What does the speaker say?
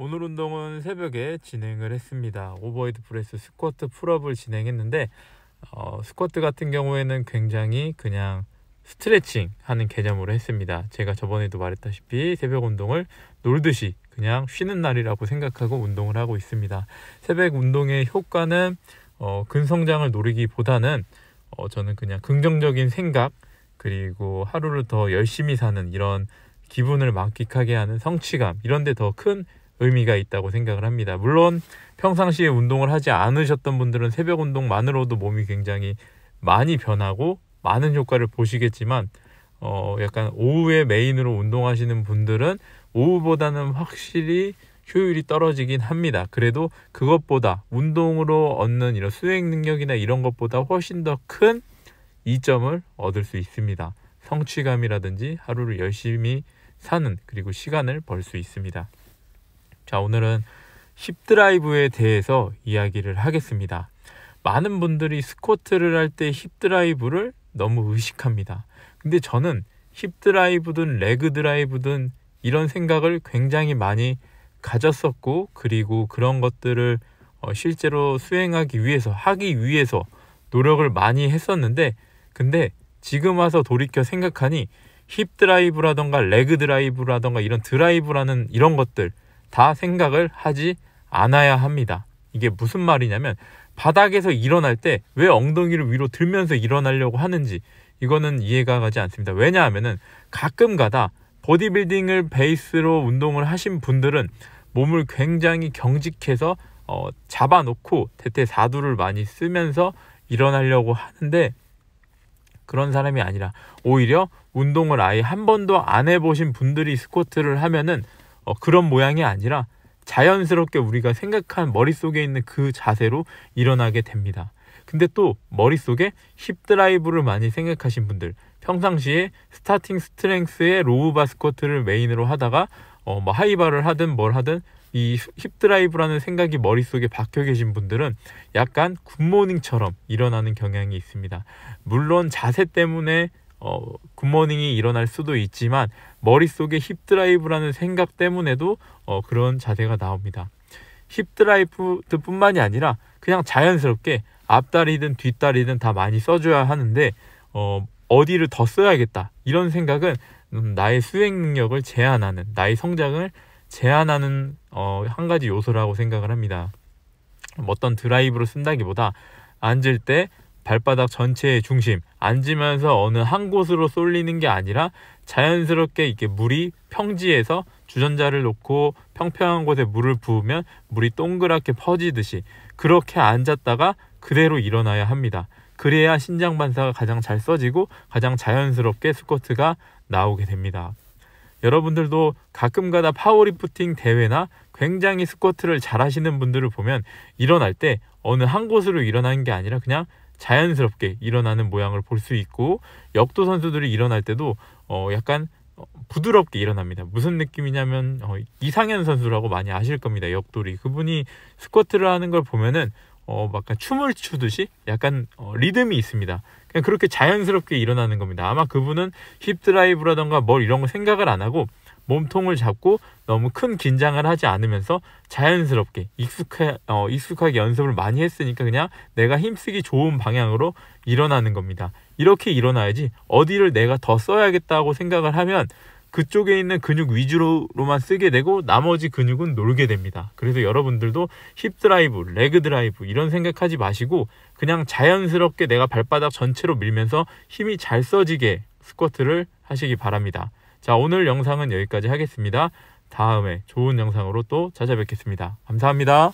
오늘 운동은 새벽에 진행을 했습니다. 오버헤드 프레스, 스쿼트, 풀업을 진행했는데 어, 스쿼트 같은 경우에는 굉장히 그냥 스트레칭 하는 개념으로 했습니다. 제가 저번에도 말했다시피 새벽 운동을 놀듯이 그냥 쉬는 날이라고 생각하고 운동을 하고 있습니다. 새벽 운동의 효과는 어, 근성장을 노리기보다는 어, 저는 그냥 긍정적인 생각 그리고 하루를 더 열심히 사는 이런 기분을 만끽하게 하는 성취감 이런 데더큰 의미가 있다고 생각을 합니다. 물론 평상시에 운동을 하지 않으셨던 분들은 새벽 운동만으로도 몸이 굉장히 많이 변하고 많은 효과를 보시겠지만 어 약간 오후에 메인으로 운동하시는 분들은 오후보다는 확실히 효율이 떨어지긴 합니다. 그래도 그것보다 운동으로 얻는 이런 수행 능력이나 이런 것보다 훨씬 더 큰 이점을 얻을 수 있습니다. 성취감이라든지 하루를 열심히 사는 그리고 시간을 벌 수 있습니다. 자, 오늘은 힙드라이브에 대해서 이야기를 하겠습니다. 많은 분들이 스쿼트를 할 때 힙드라이브를 너무 의식합니다. 근데 저는 힙드라이브든 레그드라이브든 이런 생각을 굉장히 많이 가졌었고 그리고 그런 것들을 어, 실제로 수행하기 위해서 하기 위해서 노력을 많이 했었는데 근데 지금 와서 돌이켜 생각하니 힙 드라이브라던가 레그 드라이브라던가 이런 드라이브라는 이런 것들 다 생각을 하지 않아야 합니다. 이게 무슨 말이냐면 바닥에서 일어날 때 왜 엉덩이를 위로 들면서 일어나려고 하는지 이거는 이해가 가지 않습니다. 왜냐하면 가끔 가다 보디빌딩을 베이스로 운동을 하신 분들은 몸을 굉장히 경직해서 어, 잡아놓고 대퇴사두를 많이 쓰면서 일어나려고 하는데 그런 사람이 아니라 오히려 운동을 아예 한 번도 안 해보신 분들이 스쿼트를 하면은 어, 그런 모양이 아니라 자연스럽게 우리가 생각한 머릿속에 있는 그 자세로 일어나게 됩니다. 근데 또 머릿속에 힙드라이브를 많이 생각하신 분들 평상시에 스타팅 스트렝스의 로우바 스쿼트를 메인으로 하다가 어, 뭐 하이바를 하든 뭘 하든 이 힙드라이브라는 생각이 머릿속에 박혀 계신 분들은 약간 굿모닝처럼 일어나는 경향이 있습니다. 물론 자세 때문에 어, 굿모닝이 일어날 수도 있지만 머릿속에 힙드라이브라는 생각 때문에도 어, 그런 자세가 나옵니다. 힙드라이브뿐만이 아니라 그냥 자연스럽게 앞다리든 뒷다리든 다 많이 써줘야 하는데 어, 어디를 더 써야겠다 이런 생각은 음, 나의 수행 능력을 제한하는 나의 성장을 제한하는 어, 한 가지 요소라고 생각을 합니다. 어떤 드라이브로 쓴다기보다 앉을 때 발바닥 전체의 중심 앉으면서 어느 한 곳으로 쏠리는 게 아니라 자연스럽게 이게 물이 평지에서 주전자를 놓고 평평한 곳에 물을 부으면 물이 동그랗게 퍼지듯이 그렇게 앉았다가 그대로 일어나야 합니다. 그래야 신장 반사가 가장 잘 써지고 가장 자연스럽게 스쿼트가 나오게 됩니다. 여러분들도 가끔가다 파워리프팅 대회나 굉장히 스쿼트를 잘 하시는 분들을 보면 일어날 때 어느 한 곳으로 일어나는 게 아니라 그냥 자연스럽게 일어나는 모양을 볼 수 있고 역도 선수들이 일어날 때도 어 약간 어, 부드럽게 일어납니다. 무슨 느낌이냐면 어, 이상현 선수라고 많이 아실 겁니다. 역돌이 그분이 스쿼트를 하는 걸 보면은 어, 막 춤을 추듯이 약간 어, 리듬이 있습니다. 그냥 그렇게 자연스럽게 일어나는 겁니다. 아마 그분은 힙 드라이브라던가 뭘 이런 거 생각을 안 하고 몸통을 잡고 너무 큰 긴장을 하지 않으면서 자연스럽게 익숙해, 어, 익숙하게 연습을 많이 했으니까 그냥 내가 힘쓰기 좋은 방향으로 일어나는 겁니다. 이렇게 일어나야지 어디를 내가 더 써야겠다고 생각을 하면 그쪽에 있는 근육 위주로만 쓰게 되고 나머지 근육은 놀게 됩니다. 그래서 여러분들도 힙 드라이브, 레그 드라이브 이런 생각하지 마시고 그냥 자연스럽게 내가 발바닥 전체로 밀면서 힘이 잘 써지게 스쿼트를 하시기 바랍니다. 자, 오늘 영상은 여기까지 하겠습니다. 다음에 좋은 영상으로 또 찾아뵙겠습니다. 감사합니다.